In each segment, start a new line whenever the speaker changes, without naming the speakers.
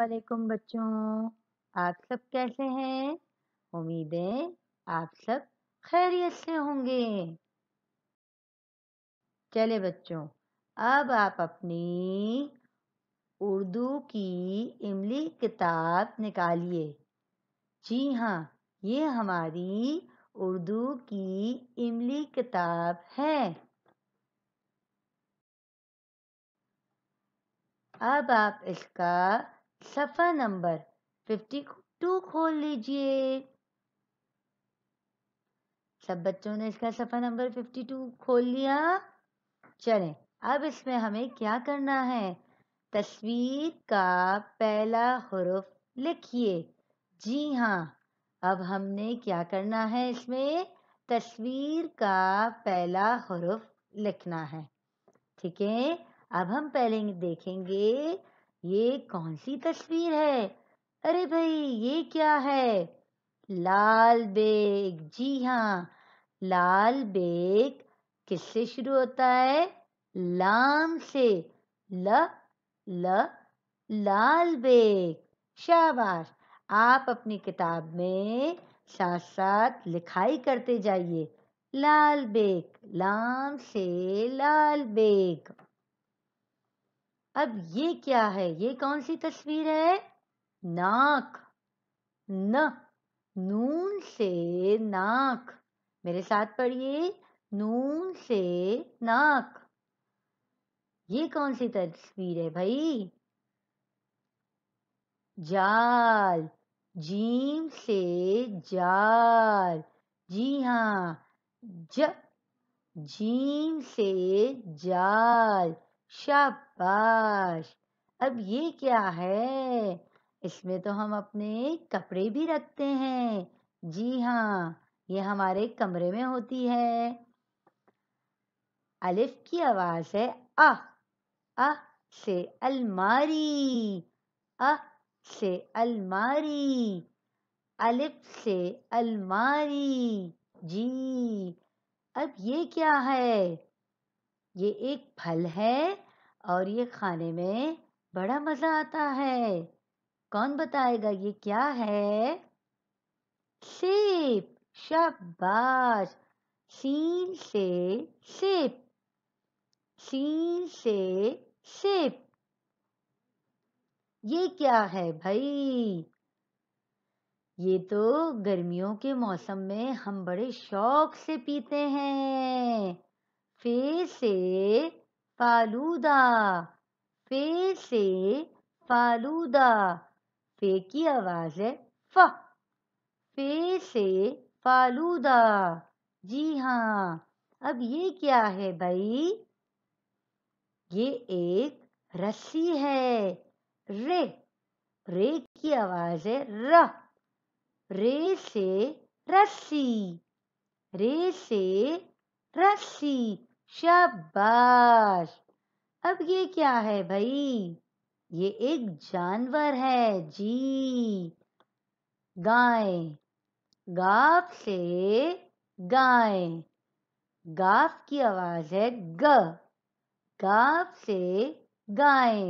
वालेकुम बच्चों आप सब कैसे हैं उम्मीद है आप सब खैरियत से होंगे चले बच्चों अब आप अपनी उर्दू की इमली किताब निकालिए जी हाँ ये हमारी उर्दू की इमली किताब है अब आप इसका सफ़ा नंबर फिफ्टी टू खोल लीजिए सब बच्चों ने इसका सफ़ा नंबर फिफ्टी टू खोल लिया चलें अब इसमें हमें क्या करना है तस्वीर का पहला हरूफ लिखिए जी हाँ अब हमने क्या करना है इसमें तस्वीर का पहला हरूफ लिखना है ठीक है अब हम पहले देखेंगे ये कौन सी तस्वीर है अरे भाई ये क्या है लाल बेग जी हाँ लाल बेग किससे शुरू होता है लाम से ल ल लाल बेग शाबाश आप अपनी किताब में साथ साथ लिखाई करते जाइए लाल बेग लाम से लाल बेग अब ये क्या है ये कौन सी तस्वीर है नाक न नून से नाक मेरे साथ पढ़िए नून से नाक ये कौन सी तस्वीर है भाई जाल जीम से जाल जी हाँ ज जीम से जाल शाबाश! अब ये क्या है? इसमें तो हम अपने कपड़े भी रखते हैं। जी हाँ, ये हमारे कमरे में होती है। अलिफ की आवाज है अ अ से अलमारी अ से अलमारी अलिफ से अलमारी जी अब ये क्या है ये एक फल है और ये खाने में बड़ा मजा आता है कौन बताएगा ये क्या है सेब शाबाश सीन से सेब सीन से सेब ये क्या है भाई ये तो गर्मियों के मौसम में हम बड़े शौक से पीते हैं फिर से फालूदा फे से फालूदा फे की आवाज़ है फ फे से फालूदा जी हाँ अब ये क्या है भाई ये एक रस्सी है रे रे की आवाज है र रे से रस्सी रे से रस्सी शाबाश अब ये क्या है भाई ये एक जानवर है जी गाय गाफ से गाय गाप की आवाज है ग गाप से गाय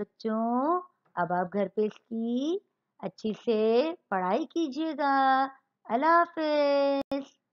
बच्चों अब आप घर पे इसकी अच्छी से पढ़ाई कीजिएगा Allah Hafiz.